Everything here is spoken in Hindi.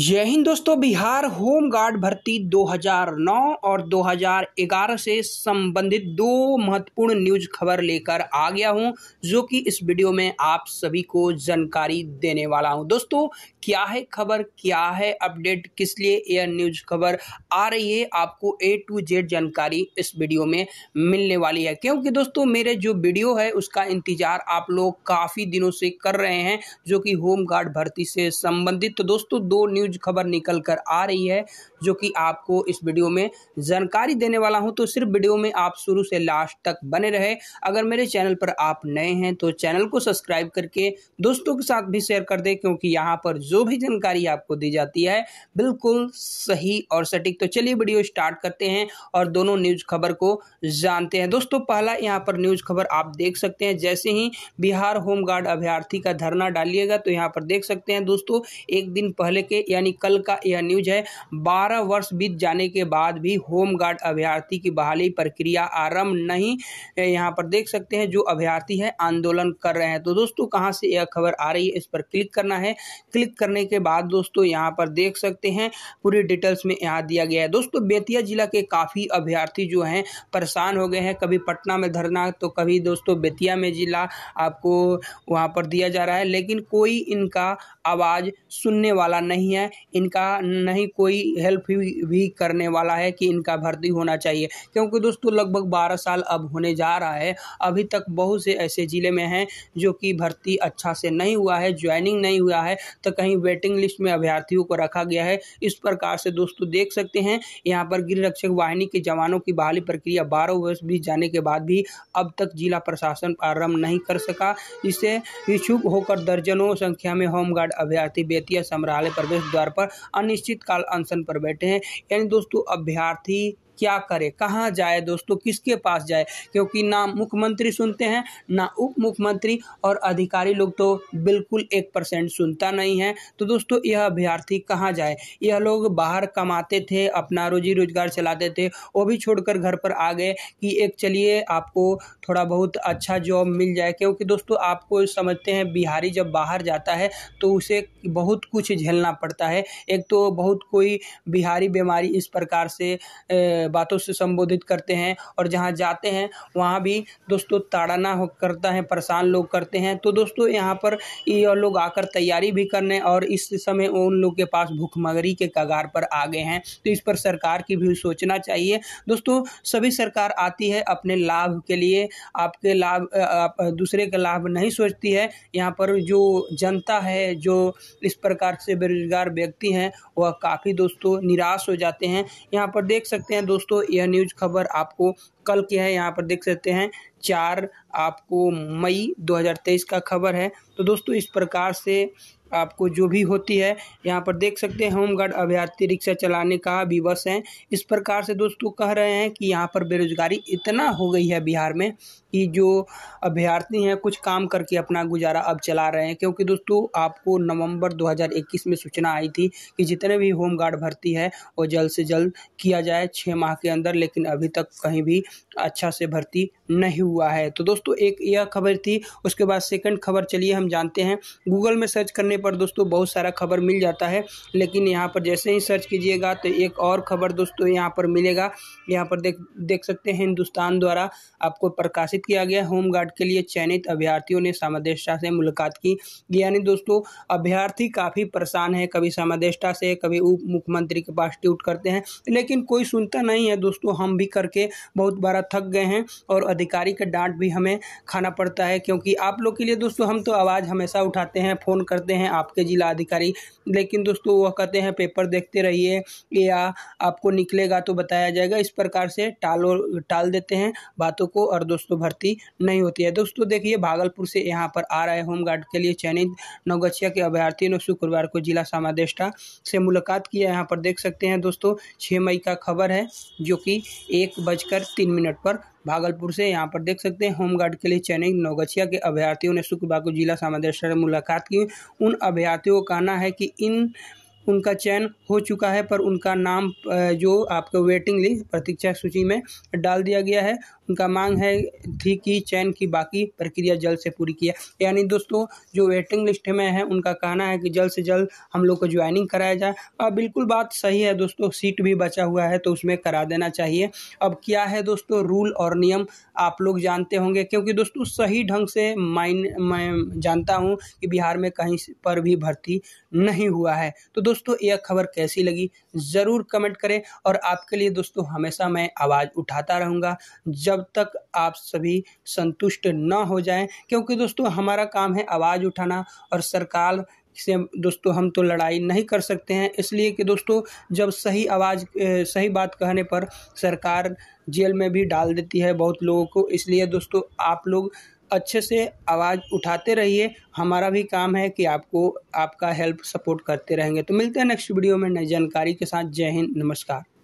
जय हिंद दोस्तों बिहार होम गार्ड भर्ती 2009 और 2011 से संबंधित दो महत्वपूर्ण न्यूज खबर लेकर आ गया हूं जो कि इस वीडियो में आप सभी को जानकारी देने वाला हूं दोस्तों क्या है खबर क्या है अपडेट किस लिए यह न्यूज खबर आ रही है आपको ए टू जेड जानकारी इस वीडियो में मिलने वाली है क्योंकि दोस्तों मेरे जो वीडियो है उसका इंतजार आप लोग काफ़ी दिनों से कर रहे हैं जो कि होम गार्ड भर्ती से संबंधित तो दोस्तों दो न्यूज न्यूज खबर निकल कर आ रही है जो कि आपको इस वीडियो में जानकारी देने वाला हूं तो सिर्फ वीडियो में आप शुरू से लास्ट तक बने रहे अगर मेरे चैनल पर आप नए हैं तो चैनल को सब्सक्राइब करके दोस्तों के साथ भी शेयर कर दें क्योंकि यहाँ पर जो भी जानकारी आपको दी जाती है बिल्कुल सही और सटीक तो चलिए वीडियो स्टार्ट करते हैं और दोनों न्यूज़ खबर को जानते हैं दोस्तों पहला यहाँ पर न्यूज़ खबर आप देख सकते हैं जैसे ही बिहार होमगार्ड अभ्यर्थी का धरना डालिएगा तो यहाँ पर देख सकते हैं दोस्तों एक दिन पहले के यानी कल का यह न्यूज़ है बारह बारह वर्ष बीत जाने के बाद भी होमगार्ड अभ्यर्थी की बहाली प्रक्रिया आरंभ नहीं यहाँ पर देख सकते हैं जो अभ्यर्थी है आंदोलन कर रहे हैं तो दोस्तों कहाँ से यह खबर आ रही है इस पर क्लिक करना है क्लिक करने के बाद दोस्तों यहाँ पर देख सकते हैं पूरी डिटेल्स में यहाँ दिया गया है दोस्तों बेतिया जिला के काफ़ी अभ्यर्थी जो हैं परेशान हो गए हैं कभी पटना में धरना तो कभी दोस्तों बेतिया में जिला आपको वहाँ पर दिया जा रहा है लेकिन कोई इनका आवाज़ सुनने वाला नहीं है इनका नहीं कोई हेल्प हेल्प भी, भी करने वाला है कि इनका भर्ती होना चाहिए क्योंकि दोस्तों लगभग बारह साल अब होने जा रहा है अभी तक बहुत से ऐसे ज़िले में हैं जो कि भर्ती अच्छा से नहीं हुआ है ज्वाइनिंग नहीं हुआ है तो कहीं वेटिंग लिस्ट में अभ्यर्थियों को रखा गया है इस प्रकार से दोस्तों देख सकते हैं यहाँ पर गृह रक्षक वाहिनी के जवानों की बहाली प्रक्रिया बारह वर्ष बीच जाने के बाद भी अब तक जिला प्रशासन प्रारंभ नहीं कर सका इससे इच्छुक होकर दर्जनों संख्या में होमगार्ड अभ्यर्थी बेतिया समरालय प्रवेश द्वार पर अनिश्चित काल अनशन पर बैठे हैं यानी दोस्तों अभ्यर्थी क्या करे कहाँ जाए दोस्तों किसके पास जाए क्योंकि ना मुख्यमंत्री सुनते हैं ना उप मुख्यमंत्री और अधिकारी लोग तो बिल्कुल एक परसेंट सुनता नहीं है तो दोस्तों यह अभ्यर्थी कहाँ जाए यह लोग बाहर कमाते थे अपना रोजी रोजगार चलाते थे वो भी छोड़कर घर पर आ गए कि एक चलिए आपको थोड़ा बहुत अच्छा जॉब मिल जाए क्योंकि दोस्तों आपको समझते हैं बिहारी जब बाहर जाता है तो उसे बहुत कुछ झेलना पड़ता है एक तो बहुत कोई बिहारी बीमारी इस प्रकार से बातों से संबोधित करते हैं और जहाँ जाते हैं वहाँ भी दोस्तों ताड़ाना करता है परेशान लोग करते हैं तो दोस्तों यहाँ पर ये लोग आकर तैयारी भी करने और इस समय उन लोग के पास भूखमगरी के कगार पर आ गए हैं तो इस पर सरकार की भी सोचना चाहिए दोस्तों सभी सरकार आती है अपने लाभ के लिए आपके लाभ आप दूसरे का लाभ नहीं सोचती है यहाँ पर जो जनता है जो इस प्रकार से बेरोजगार व्यक्ति हैं वह काफ़ी दोस्तों निराश हो जाते हैं यहाँ पर देख सकते हैं दोस्तों दोस्तों यह न्यूज़ खबर आपको कल की है यहाँ पर देख सकते हैं चार आपको मई 2023 का खबर है तो दोस्तों इस प्रकार से आपको जो भी होती है यहाँ पर देख सकते हैं होमगार्ड अभ्यार्थी रिक्शा चलाने का विवश हैं इस प्रकार से दोस्तों कह रहे हैं कि यहाँ पर बेरोजगारी इतना हो गई है बिहार में कि जो अभ्यर्थी हैं कुछ काम करके अपना गुजारा अब चला रहे हैं क्योंकि दोस्तों आपको नवंबर 2021 में सूचना आई थी कि जितने भी होमगार्ड भर्ती है वो जल्द से जल्द किया जाए छः माह के अंदर लेकिन अभी तक कहीं भी अच्छा से भर्ती नहीं हुआ है तो दोस्तों एक यह खबर थी उसके बाद सेकेंड खबर चलिए हम जानते हैं गूगल में सर्च करने पर दोस्तों बहुत सारा खबर मिल जाता है लेकिन यहाँ पर जैसे ही सर्च कीजिएगा तो एक और खबर दोस्तों यहाँ पर मिलेगा यहाँ पर देख देख सकते हैं हिंदुस्तान द्वारा आपको प्रकाशित किया गया होमगार्ड के लिए चयनित अभ्यर्थियों ने सामादेष्टा से मुलाकात की यानी दोस्तों अभ्यर्थी काफ़ी परेशान है कभी सामादेष्टा से कभी उप मुख्यमंत्री के पास ट्यूट करते हैं लेकिन कोई सुनता नहीं है दोस्तों हम भी करके बहुत बारा थक गए हैं और अधिकारी का डांट भी हमें खाना पड़ता है क्योंकि आप लोग के लिए दोस्तों हम तो आवाज़ हमेशा उठाते हैं फ़ोन करते हैं आपके जिला अधिकारी लेकिन दोस्तों वह कहते हैं पेपर देखते रहिए या आपको निकलेगा तो बताया जाएगा इस प्रकार से टालो टाल देते हैं बातों को और दोस्तों भर्ती नहीं होती है दोस्तों देखिए भागलपुर से यहाँ पर आ रहे होमगार्ड के लिए चयनित नवगछिया के अभ्यर्थियों ने शुक्रवार को जिला समादेष्टा से मुलाकात किया यहाँ पर देख सकते हैं दोस्तों छः मई का खबर है जो कि एक बजकर तीन मिनट पर भागलपुर से यहाँ पर देख सकते हैं होमगार्ड के लिए चयनित नौगछिया के अभ्यर्थियों ने शुक्रवार को जिला सामाजिक मुलाकात की उन अभ्यर्थियों का कहना है कि इन उनका चयन हो चुका है पर उनका नाम जो आपके वेटिंग लिस्ट प्रतीक्षा सूची में डाल दिया गया है उनका मांग है थी कि चयन की बाकी प्रक्रिया जल्द से पूरी किया यानी दोस्तों जो वेटिंग लिस्ट में है उनका कहना है कि जल्द से जल्द हम लोग को ज्वाइनिंग कराया जाए अब बिल्कुल बात सही है दोस्तों सीट भी बचा हुआ है तो उसमें करा देना चाहिए अब क्या है दोस्तों रूल और नियम आप लोग जानते होंगे क्योंकि दोस्तों सही ढंग से माइन मैं जानता हूँ कि बिहार में कहीं पर भी भर्ती नहीं हुआ है तो दोस्तों यह खबर कैसी लगी ज़रूर कमेंट करें और आपके लिए दोस्तों हमेशा मैं आवाज़ उठाता रहूँगा जब तब तक आप सभी संतुष्ट न हो जाएं क्योंकि दोस्तों हमारा काम है आवाज़ उठाना और सरकार से दोस्तों हम तो लड़ाई नहीं कर सकते हैं इसलिए कि दोस्तों जब सही आवाज़ सही बात कहने पर सरकार जेल में भी डाल देती है बहुत लोगों को इसलिए दोस्तों आप लोग अच्छे से आवाज़ उठाते रहिए हमारा भी काम है कि आपको आपका हेल्प सपोर्ट करते रहेंगे तो मिलते हैं नेक्स्ट वीडियो में नई जानकारी के साथ जय हिंद नमस्कार